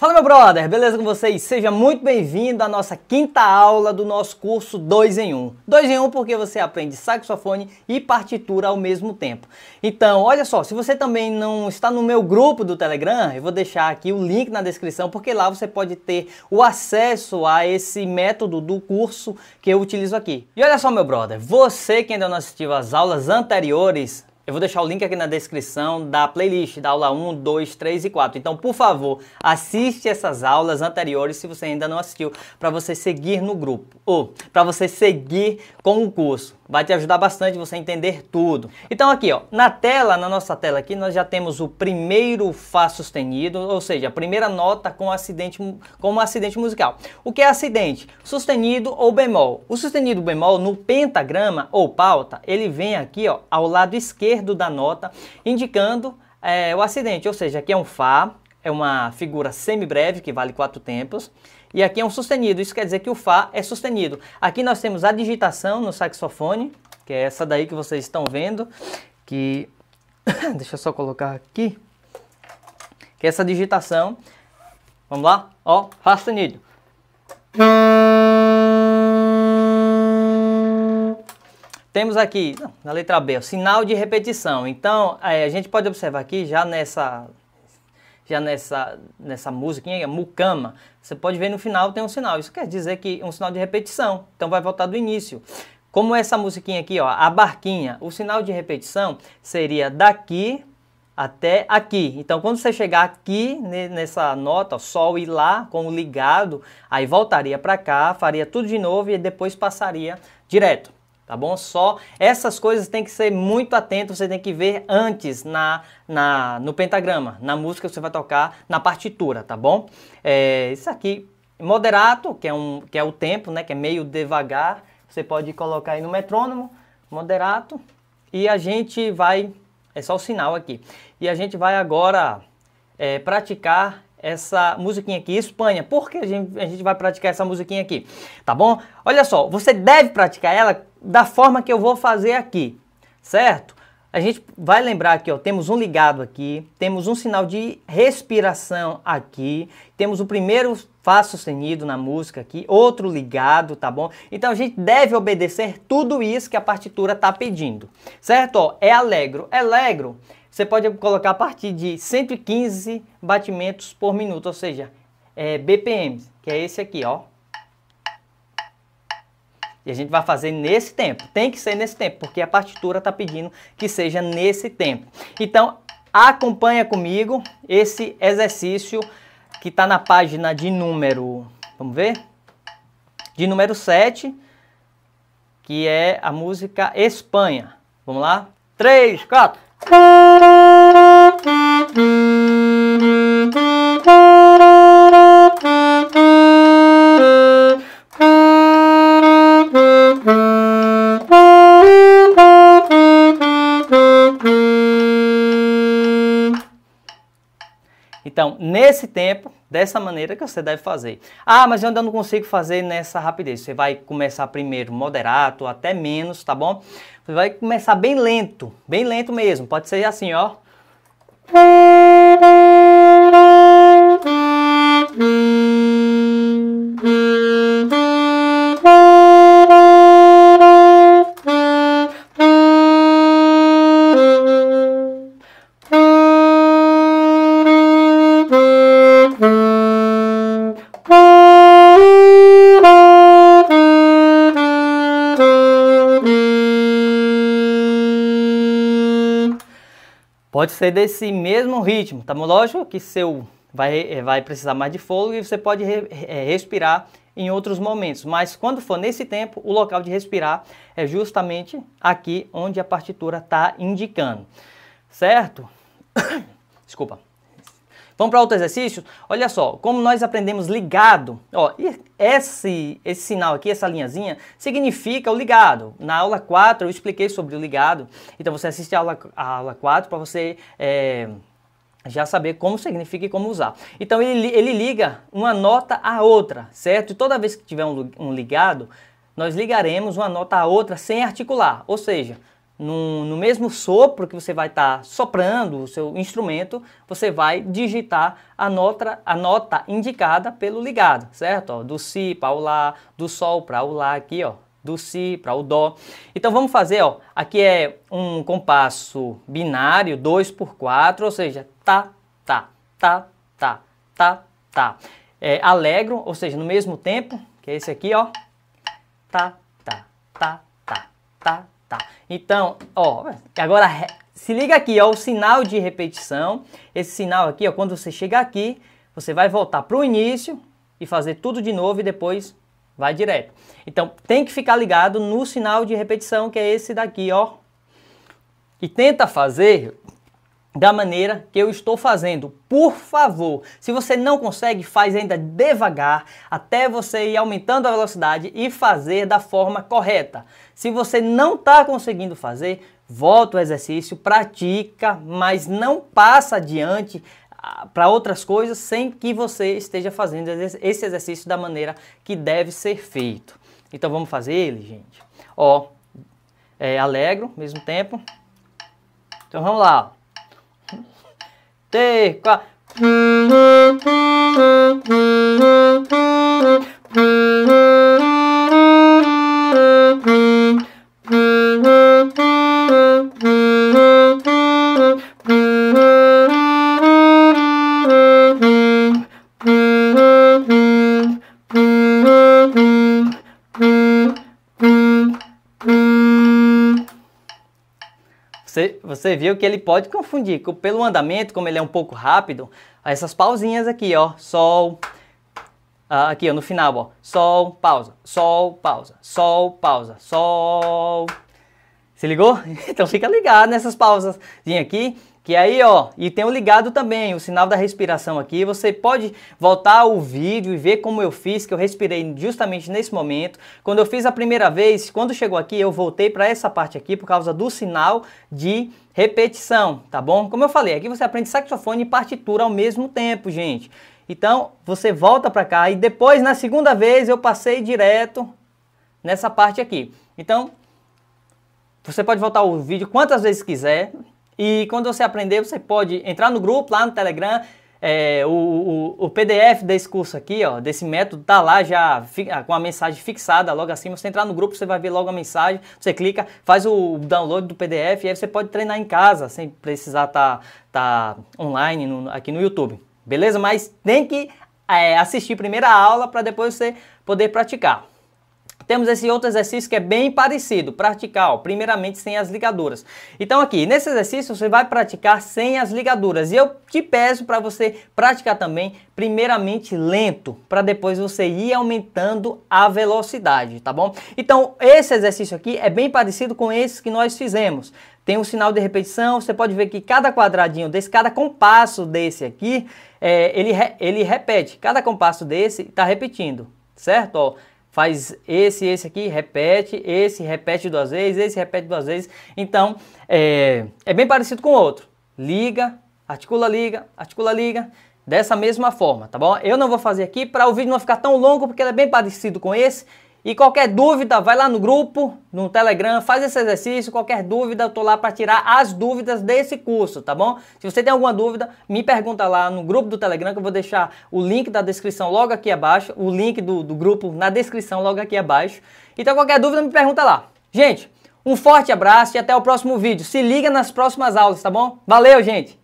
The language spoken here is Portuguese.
Fala meu brother, beleza com vocês? Seja muito bem-vindo à nossa quinta aula do nosso curso 2 em 1. Um. 2 em 1 um porque você aprende saxofone e partitura ao mesmo tempo. Então, olha só, se você também não está no meu grupo do Telegram, eu vou deixar aqui o link na descrição, porque lá você pode ter o acesso a esse método do curso que eu utilizo aqui. E olha só meu brother, você que ainda não assistiu às aulas anteriores, eu vou deixar o link aqui na descrição da playlist da aula 1, 2, 3 e 4. Então, por favor, assiste essas aulas anteriores se você ainda não assistiu, para você seguir no grupo, ou para você seguir com o curso. Vai te ajudar bastante você entender tudo. Então aqui, ó, na tela, na nossa tela aqui, nós já temos o primeiro Fá sustenido, ou seja, a primeira nota com acidente, um acidente musical. O que é acidente? Sustenido ou bemol. O sustenido bemol no pentagrama ou pauta, ele vem aqui ó, ao lado esquerdo esquerdo da nota, indicando é, o acidente, ou seja, aqui é um Fá, é uma figura semibreve que vale quatro tempos, e aqui é um sustenido, isso quer dizer que o Fá é sustenido. Aqui nós temos a digitação no saxofone, que é essa daí que vocês estão vendo, que... deixa eu só colocar aqui, que é essa digitação, vamos lá, ó, Fá sustenido. Temos aqui, na letra B, o sinal de repetição. Então, é, a gente pode observar aqui, já nessa já nessa, nessa musiquinha, mucama, você pode ver no final tem um sinal. Isso quer dizer que é um sinal de repetição, então vai voltar do início. Como essa musiquinha aqui, ó, a barquinha, o sinal de repetição seria daqui até aqui. Então, quando você chegar aqui nessa nota, ó, sol e lá, como ligado, aí voltaria para cá, faria tudo de novo e depois passaria direto tá bom? Só essas coisas tem que ser muito atento, você tem que ver antes na, na no pentagrama, na música que você vai tocar, na partitura, tá bom? É, isso aqui, moderato, que é, um, que é o tempo, né, que é meio devagar, você pode colocar aí no metrônomo, moderato, e a gente vai, é só o sinal aqui, e a gente vai agora é, praticar essa musiquinha aqui, Espanha. porque a gente, a gente vai praticar essa musiquinha aqui? Tá bom? Olha só, você deve praticar ela da forma que eu vou fazer aqui, certo? A gente vai lembrar aqui, ó, temos um ligado aqui, temos um sinal de respiração aqui, temos o primeiro Fá sustenido na música aqui, outro ligado, tá bom? Então a gente deve obedecer tudo isso que a partitura tá pedindo, certo? Ó, é alegro. É alegro, você pode colocar a partir de 115 batimentos por minuto, ou seja, é, BPM, que é esse aqui, ó, e a gente vai fazer nesse tempo. Tem que ser nesse tempo, porque a partitura está pedindo que seja nesse tempo. Então, acompanha comigo esse exercício que está na página de número, vamos ver? De número 7, que é a música Espanha. Vamos lá? 3, 4. Então, nesse tempo, dessa maneira que você deve fazer. Ah, mas eu ainda não consigo fazer nessa rapidez. Você vai começar primeiro ou até menos, tá bom? Você vai começar bem lento, bem lento mesmo. Pode ser assim, ó. Pode ser desse mesmo ritmo, tá? Lógico que seu vai, eh, vai precisar mais de fôlego e você pode re, é, respirar em outros momentos, mas quando for nesse tempo, o local de respirar é justamente aqui onde a partitura está indicando, certo? Desculpa. Vamos para outro exercício? Olha só, como nós aprendemos ligado, ó, esse, esse sinal aqui, essa linhazinha, significa o ligado. Na aula 4 eu expliquei sobre o ligado, então você assiste a aula, a aula 4 para você é, já saber como significa e como usar. Então ele, ele liga uma nota a outra, certo? E toda vez que tiver um, um ligado, nós ligaremos uma nota a outra sem articular, ou seja, no, no mesmo sopro que você vai estar tá soprando o seu instrumento, você vai digitar a nota, a nota indicada pelo ligado, certo? Ó, do Si para o Lá, do Sol para o Lá aqui, ó, do Si para o Dó. Então vamos fazer, ó, aqui é um compasso binário, 2 por 4, ou seja, tá, tá, tá, tá, tá, tá. É, alegro, ou seja, no mesmo tempo, que é esse aqui, ó, tá, tá, tá, tá, tá, tá? Então, ó, agora se liga aqui, ó, o sinal de repetição. Esse sinal aqui, ó, quando você chegar aqui, você vai voltar para o início e fazer tudo de novo e depois vai direto. Então, tem que ficar ligado no sinal de repetição, que é esse daqui, ó. E tenta fazer da maneira que eu estou fazendo. Por favor, se você não consegue, faz ainda devagar até você ir aumentando a velocidade e fazer da forma correta. Se você não está conseguindo fazer, volta o exercício, pratica, mas não passa adiante ah, para outras coisas sem que você esteja fazendo esse exercício da maneira que deve ser feito. Então vamos fazer ele, gente. Ó, é, alegro, mesmo tempo. Então vamos lá. 对，挂。Você, você viu que ele pode confundir, pelo andamento, como ele é um pouco rápido, essas pausinhas aqui, ó, sol, ah, aqui ó, no final, ó, sol, pausa, sol, pausa, sol, pausa, sol. Se ligou? Então fica ligado nessas pausas aqui. Que aí, ó, e tem o ligado também, o sinal da respiração aqui. Você pode voltar o vídeo e ver como eu fiz, que eu respirei justamente nesse momento. Quando eu fiz a primeira vez, quando chegou aqui, eu voltei para essa parte aqui por causa do sinal de repetição, tá bom? Como eu falei, aqui você aprende saxofone e partitura ao mesmo tempo, gente. Então, você volta para cá e depois, na segunda vez, eu passei direto nessa parte aqui. Então, você pode voltar o vídeo quantas vezes quiser, e quando você aprender, você pode entrar no grupo lá no Telegram. É, o, o, o, PDF desse curso aqui, ó, desse método, tá lá já ah, com a mensagem fixada logo acima. Você entrar no grupo, você vai ver logo a mensagem. Você clica, faz o download do PDF e aí você pode treinar em casa sem precisar estar tá, tá online no, aqui no YouTube. Beleza? Mas tem que é, assistir primeiro a aula para depois você poder praticar. Temos esse outro exercício que é bem parecido, praticar, ó, primeiramente sem as ligaduras. Então aqui, nesse exercício você vai praticar sem as ligaduras. E eu te peço para você praticar também primeiramente lento, para depois você ir aumentando a velocidade, tá bom? Então esse exercício aqui é bem parecido com esse que nós fizemos. Tem um sinal de repetição, você pode ver que cada quadradinho desse, cada compasso desse aqui, é, ele, re, ele repete. Cada compasso desse está repetindo, certo? Ó, faz esse, esse aqui, repete, esse repete duas vezes, esse repete duas vezes. Então, é, é bem parecido com o outro. Liga, articula, liga, articula, liga, dessa mesma forma, tá bom? Eu não vou fazer aqui para o vídeo não ficar tão longo, porque ele é bem parecido com esse, e qualquer dúvida, vai lá no grupo, no Telegram, faz esse exercício. Qualquer dúvida, eu tô lá para tirar as dúvidas desse curso, tá bom? Se você tem alguma dúvida, me pergunta lá no grupo do Telegram, que eu vou deixar o link da descrição logo aqui abaixo, o link do, do grupo na descrição logo aqui abaixo. Então, qualquer dúvida, me pergunta lá. Gente, um forte abraço e até o próximo vídeo. Se liga nas próximas aulas, tá bom? Valeu, gente!